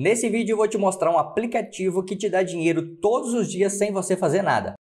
Nesse vídeo eu vou te mostrar um aplicativo que te dá dinheiro todos os dias sem você fazer nada.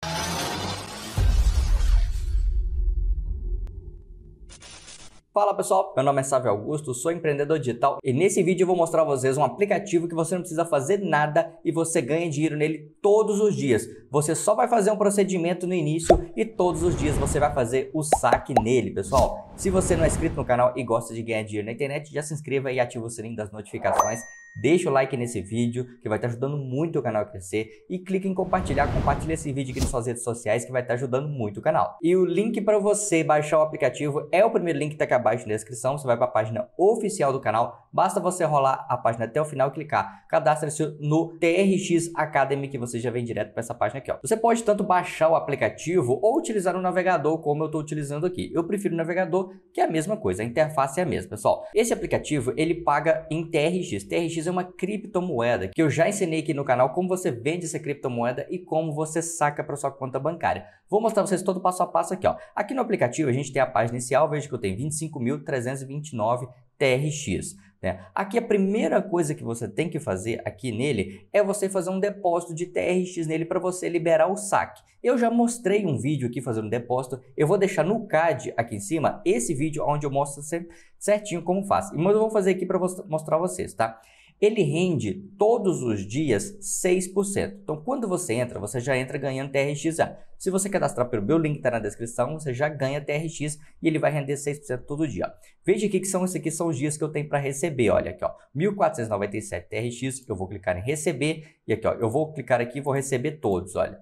Fala pessoal, meu nome é Sávio Augusto, sou empreendedor digital e nesse vídeo eu vou mostrar a vocês um aplicativo que você não precisa fazer nada e você ganha dinheiro nele todos os dias. Você só vai fazer um procedimento no início e todos os dias você vai fazer o saque nele, pessoal. Se você não é inscrito no canal e gosta de ganhar dinheiro na internet, já se inscreva e ative o sininho das notificações Deixa o like nesse vídeo, que vai estar ajudando muito o canal a crescer. E clica em compartilhar, compartilha esse vídeo aqui nas suas redes sociais, que vai estar ajudando muito o canal. E o link para você baixar o aplicativo é o primeiro link que está aqui abaixo na descrição. Você vai para a página oficial do canal. Basta você rolar a página até o final e clicar. Cadastre-se no TRX Academy, que você já vem direto para essa página aqui. Ó. Você pode tanto baixar o aplicativo ou utilizar o navegador, como eu estou utilizando aqui. Eu prefiro o navegador, que é a mesma coisa. A interface é a mesma, pessoal. Esse aplicativo, ele paga em TRX. TRX fazer é uma criptomoeda, que eu já ensinei aqui no canal como você vende essa criptomoeda e como você saca para sua conta bancária. Vou mostrar vocês todo passo a passo aqui. Ó. Aqui no aplicativo a gente tem a página inicial, veja que eu tenho 25.329 TRX. Né? Aqui a primeira coisa que você tem que fazer aqui nele é você fazer um depósito de TRX nele para você liberar o saque. Eu já mostrei um vídeo aqui fazendo depósito, eu vou deixar no card aqui em cima esse vídeo onde eu mostro certinho como faz. Mas eu vou fazer aqui para mostrar vocês, tá? ele rende todos os dias 6%. Então, quando você entra, você já entra ganhando TRXA. Se você cadastrar pelo meu link que está na descrição, você já ganha TRX e ele vai render 6% todo dia. Veja aqui que são esses aqui são os dias que eu tenho para receber. Olha aqui, ó, 1.497 TRX, eu vou clicar em receber e aqui, ó, eu vou clicar aqui e vou receber todos, olha.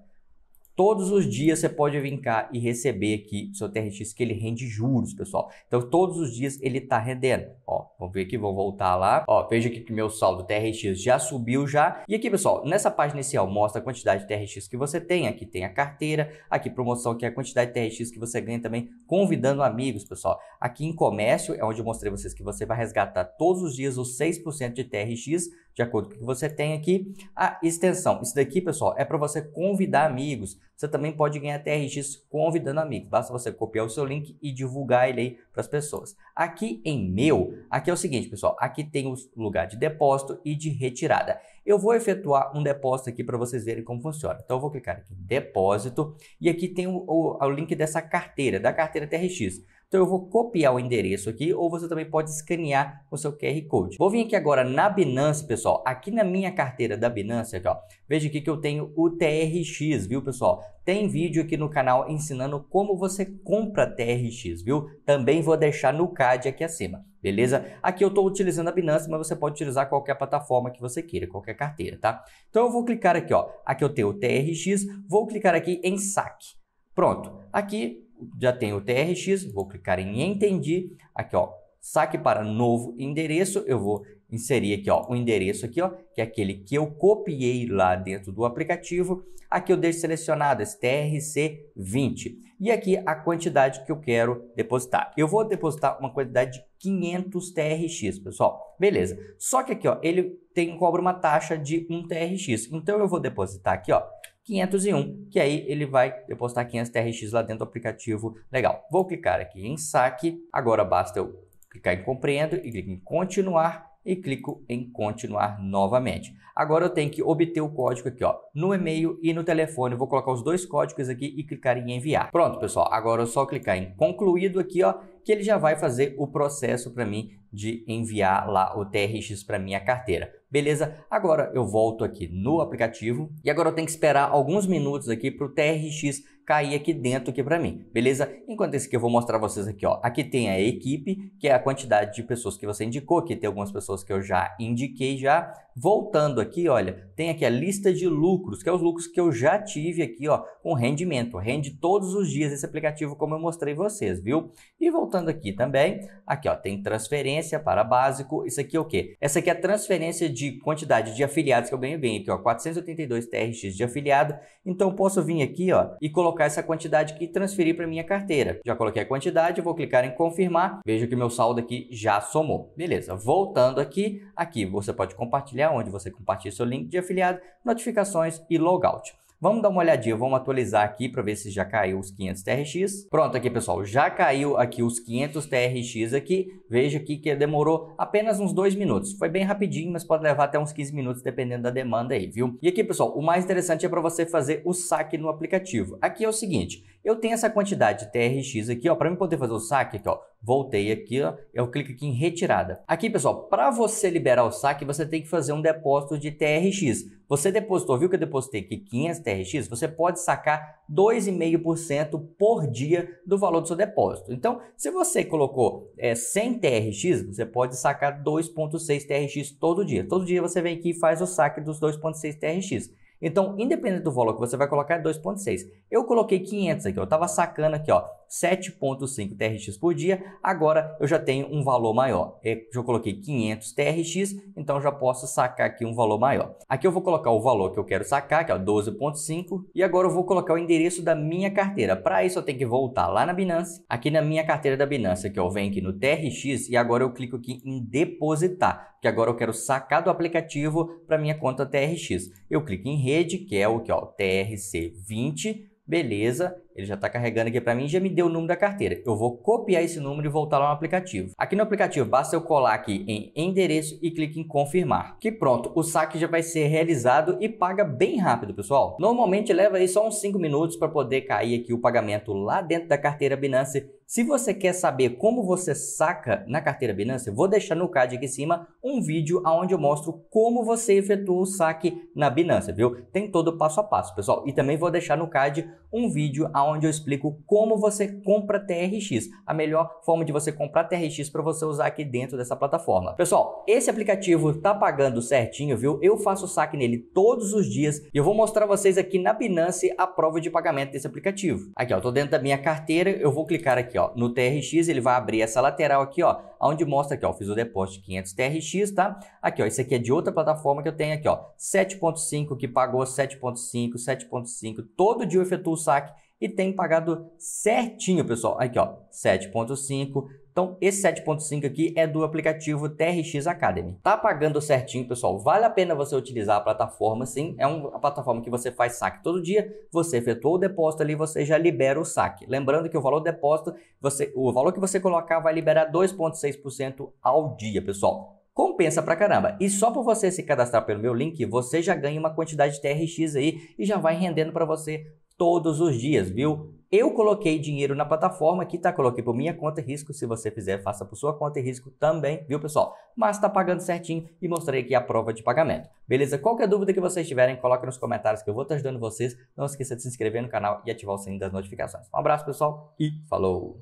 Todos os dias você pode vir cá e receber aqui o seu TRX que ele rende juros, pessoal. Então todos os dias ele tá rendendo. Ó, vamos ver aqui, vamos voltar lá. Ó, veja aqui que meu saldo TRX já subiu já. E aqui, pessoal, nessa página inicial mostra a quantidade de TRX que você tem. Aqui tem a carteira, aqui promoção que é a quantidade de TRX que você ganha também convidando amigos, pessoal. Aqui em comércio é onde eu mostrei vocês que você vai resgatar todos os dias os 6% de TRX de acordo com o que você tem aqui. A extensão, isso daqui, pessoal, é para você convidar amigos. Você também pode ganhar TRX convidando amigos. Basta você copiar o seu link e divulgar ele aí para as pessoas. Aqui em meu, aqui é o seguinte, pessoal, aqui tem o lugar de depósito e de retirada. Eu vou efetuar um depósito aqui para vocês verem como funciona. Então eu vou clicar aqui em depósito e aqui tem o, o, o link dessa carteira, da carteira TRX. Então eu vou copiar o endereço aqui ou você também pode escanear o seu QR Code. Vou vir aqui agora na Binance, pessoal. Aqui na minha carteira da Binance, aqui, ó, veja aqui que eu tenho o TRX, viu, pessoal? Tem vídeo aqui no canal ensinando como você compra TRX, viu? Também vou deixar no CAD aqui acima, beleza? Aqui eu estou utilizando a Binance, mas você pode utilizar qualquer plataforma que você queira, qualquer carteira, tá? Então eu vou clicar aqui, ó. Aqui eu tenho o TRX, vou clicar aqui em saque. Pronto. Aqui já tem o TRX, vou clicar em entendi, aqui ó, saque para novo endereço, eu vou inserir aqui ó, o endereço aqui ó, que é aquele que eu copiei lá dentro do aplicativo, aqui eu deixo selecionado esse TRC20 e aqui a quantidade que eu quero depositar. Eu vou depositar uma quantidade de 500 TRX, pessoal, beleza. Só que aqui ó, ele tem, cobra uma taxa de 1 TRX, então eu vou depositar aqui ó, 501, que aí ele vai depositar 500 TRX lá dentro do aplicativo. Legal. Vou clicar aqui em saque. Agora basta eu clicar em compreendo e clicar em continuar e clico em continuar novamente. Agora eu tenho que obter o código aqui, ó, no e-mail e no telefone. Eu vou colocar os dois códigos aqui e clicar em enviar. Pronto, pessoal. Agora é só clicar em concluído aqui, ó, que ele já vai fazer o processo para mim de enviar lá o TRX para minha carteira. Beleza? Agora eu volto aqui no aplicativo e agora eu tenho que esperar alguns minutos aqui para o TRX cair aqui dentro aqui para mim, beleza? Enquanto isso aqui eu vou mostrar vocês aqui, ó. Aqui tem a equipe, que é a quantidade de pessoas que você indicou, aqui tem algumas pessoas que eu já indiquei já, Voltando aqui, olha, tem aqui a lista de lucros, que é os lucros que eu já tive aqui, ó, com rendimento. Rende todos os dias esse aplicativo, como eu mostrei vocês, viu? E voltando aqui também, aqui, ó, tem transferência para básico. Isso aqui é o quê? Essa aqui é a transferência de quantidade de afiliados que eu ganho bem aqui, ó, 482 TRX de afiliado. Então, posso vir aqui, ó, e colocar essa quantidade que transferir para minha carteira. Já coloquei a quantidade, vou clicar em confirmar. Vejo que meu saldo aqui já somou. Beleza. Voltando aqui, aqui você pode compartilhar é onde você compartilha seu link de afiliado, notificações e logout. Vamos dar uma olhadinha, vamos atualizar aqui para ver se já caiu os 500 TRX. Pronto aqui pessoal, já caiu aqui os 500 TRX aqui. Veja aqui que demorou apenas uns 2 minutos. Foi bem rapidinho, mas pode levar até uns 15 minutos dependendo da demanda aí, viu? E aqui pessoal, o mais interessante é para você fazer o saque no aplicativo. Aqui é o seguinte, eu tenho essa quantidade de TRX aqui, ó, para eu poder fazer o saque aqui, ó, voltei aqui, ó, eu clico aqui em retirada. Aqui, pessoal, para você liberar o saque, você tem que fazer um depósito de TRX. Você depositou, viu que eu depositei aqui 500 TRX? Você pode sacar 2,5% por dia do valor do seu depósito. Então, se você colocou é, 100 TRX, você pode sacar 2,6 TRX todo dia. Todo dia você vem aqui e faz o saque dos 2,6 TRX. Então, independente do valor que você vai colocar, é 2,6. Eu coloquei 500 aqui, eu estava sacando aqui, ó, 7.5 TRX por dia, agora eu já tenho um valor maior. Eu é, já coloquei 500 TRX, então já posso sacar aqui um valor maior. Aqui eu vou colocar o valor que eu quero sacar, que é 12.5, e agora eu vou colocar o endereço da minha carteira. Para isso eu tenho que voltar lá na Binance, aqui na minha carteira da Binance, que eu venho aqui no TRX e agora eu clico aqui em depositar, porque agora eu quero sacar do aplicativo para minha conta TRX. Eu clico em rede, que é o que, ó, TRC20, beleza, ele já está carregando aqui para mim e já me deu o número da carteira. Eu vou copiar esse número e voltar lá no aplicativo. Aqui no aplicativo, basta eu colar aqui em endereço e clique em confirmar. Que pronto, o saque já vai ser realizado e paga bem rápido, pessoal. Normalmente leva aí só uns 5 minutos para poder cair aqui o pagamento lá dentro da carteira Binance se você quer saber como você saca na carteira Binance, vou deixar no card aqui em cima um vídeo onde eu mostro como você efetua o saque na Binance, viu? Tem todo o passo a passo, pessoal. E também vou deixar no card um vídeo onde eu explico como você compra TRX, a melhor forma de você comprar TRX para você usar aqui dentro dessa plataforma. Pessoal, esse aplicativo tá pagando certinho, viu? Eu faço saque nele todos os dias e eu vou mostrar vocês aqui na Binance a prova de pagamento desse aplicativo. Aqui, ó, tô dentro da minha carteira, eu vou clicar aqui, ó, no TRX, ele vai abrir essa lateral aqui, ó, onde mostra aqui, ó, fiz o depósito de 500 TRX, tá? Aqui, ó, isso aqui é de outra plataforma que eu tenho aqui, ó, 7.5 que pagou 7.5, 7.5, todo dia eu efetuo o saque e tem pagado certinho, pessoal. Aqui, ó, 7.5. Então, esse 7.5 aqui é do aplicativo TRX Academy. Tá pagando certinho, pessoal. Vale a pena você utilizar a plataforma, sim. É uma plataforma que você faz saque todo dia. Você efetuou o depósito ali, você já libera o saque. Lembrando que o valor do depósito, você, o valor que você colocar vai liberar 2,6% ao dia, pessoal. Compensa pra caramba. E só por você se cadastrar pelo meu link, você já ganha uma quantidade de TRX aí e já vai rendendo para você todos os dias, viu? Eu coloquei dinheiro na plataforma aqui, tá? Coloquei por minha conta e risco. Se você fizer, faça por sua conta e risco também, viu, pessoal? Mas tá pagando certinho e mostrei aqui a prova de pagamento. Beleza? Qualquer dúvida que vocês tiverem, coloque nos comentários que eu vou estar ajudando vocês. Não esqueça de se inscrever no canal e ativar o sininho das notificações. Um abraço, pessoal, e falou!